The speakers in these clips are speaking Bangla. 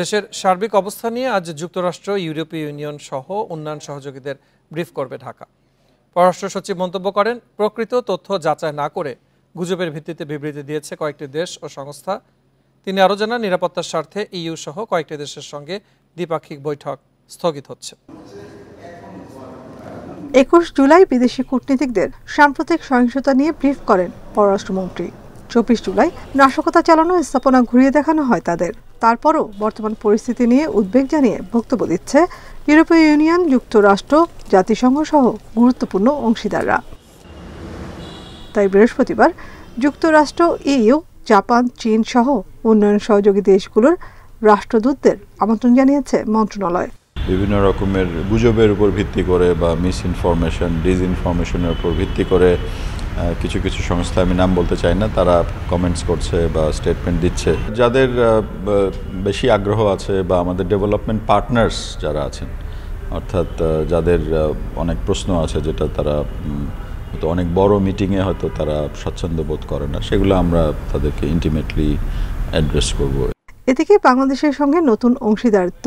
দেশের সার্বিক অবস্থা নিয়ে আজ যুক্তরাষ্ট্র ইউরোপীয় ইউনিয়ন সহ উন্নয়ন সহযোগীদের ব্রিফ করবে ঢাকা পররাষ্ট্র সচিব মন্তব্য করেন প্রকৃত তথ্য যাচাই না করে গুজবের ভিত্তিতে বিবৃতি দিয়েছে কয়েকটি দেশ ও সংস্থা তিনি আরও জানান নিরাপত্তার স্বার্থে ইইউ সহ কয়েকটি দেশের সঙ্গে দ্বিপাক্ষিক বৈঠক স্থগিত হচ্ছে একুশ জুলাই বিদেশি কূটনীতিকদের সাম্প্রতিক সহিংসতা নিয়ে ব্রিফ করেন পররাষ্ট্রমন্ত্রী চব্বিশ জুলাই নাশকতা চালানো স্থাপনা ঘুরিয়ে দেখানো হয় তাদের তারপরও বর্তমান পরিস্থিতি নিয়ে উদ্বেগ জানিয়ে বক্তব্য দিচ্ছে ইউরোপীয় ইউনিয়ন যুক্তরাষ্ট্র জাতিসংঘ সহ গুরুত্বপূর্ণ অংশীদাররা তাই বৃহস্পতিবার যুক্তরাষ্ট্র ইইউ জাপান চীন সহ উন্নয়ন সহযোগী দেশগুলোর রাষ্ট্রদূতদের আমন্ত্রণ জানিয়েছে মন্ত্রণালয় বিভিন্ন রকমের গুজবের উপর ভিত্তি করে বা মিস ইনফরমেশন ইনফরমেশনের উপর ভিত্তি করে কিছু কিছু সংস্থা আমি নাম বলতে চাই না তারা কমেন্টস করছে বা স্টেটমেন্ট দিচ্ছে যাদের বেশি আগ্রহ আছে বা আমাদের ডেভেলপমেন্ট পার্টনার্স যারা আছেন অর্থাৎ যাদের অনেক প্রশ্ন আছে যেটা তারা হয়তো অনেক বড় মিটিংয়ে হয়তো তারা স্বাচ্ছন্দ্য বোধ করে না সেগুলো আমরা তাদেরকে ইন্টিমেটলি অ্যাড্রেস করব এদিকে বাংলাদেশের সঙ্গে নতুন অংশীদারিত্ব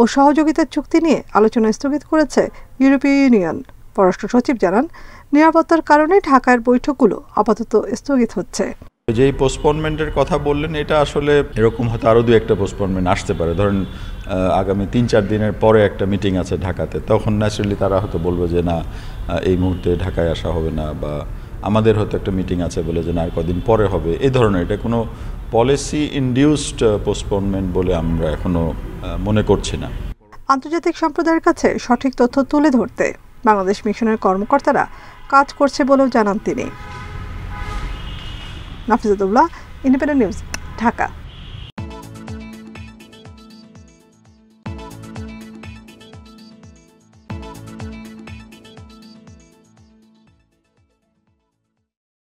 ও সহযোগিতার চুক্তি নিয়ে আলোচনা স্থগিত করেছে ইউরোপীয় ইউনিয়ন পররাষ্ট্র সচিব জানান নিরাপত্তার কারণে ঢাকার বৈঠকগুলো আপাতত স্থগিত হচ্ছে যেই পোস্টপনমেন্টের কথা বললেন এটা আসলে এরকম হয়তো আরও দু একটা পোস্টপনমেন্ট আসতে পারে ধরেন আগামী তিন চার দিনের পরে একটা মিটিং আছে ঢাকাতে তখন ন্যাচারালি তারা হয়তো বলবে যে না এই মুহূর্তে ঢাকায় আসা হবে না বা আমাদের হয়তো একটা মিটিং আছে বলে যে না আর কদিন পরে হবে এই ধরনের এটা কোনো পলিসি ইন্ডিউসড পোস্টপনমেন্ট বলে আমরা এখনও মনে করছি না আন্তর্জাতিক সম্প্রদায়ের কাছে সঠিক তথ্য তুলে ধরতে বাংলাদেশ মিশনের কর্মকর্তারা কাজ করছে বলেও জানান তিনি নাফিজাতুল্লাহ ইন্ডিপেন্ডেন্ট নিউজ ঢাকা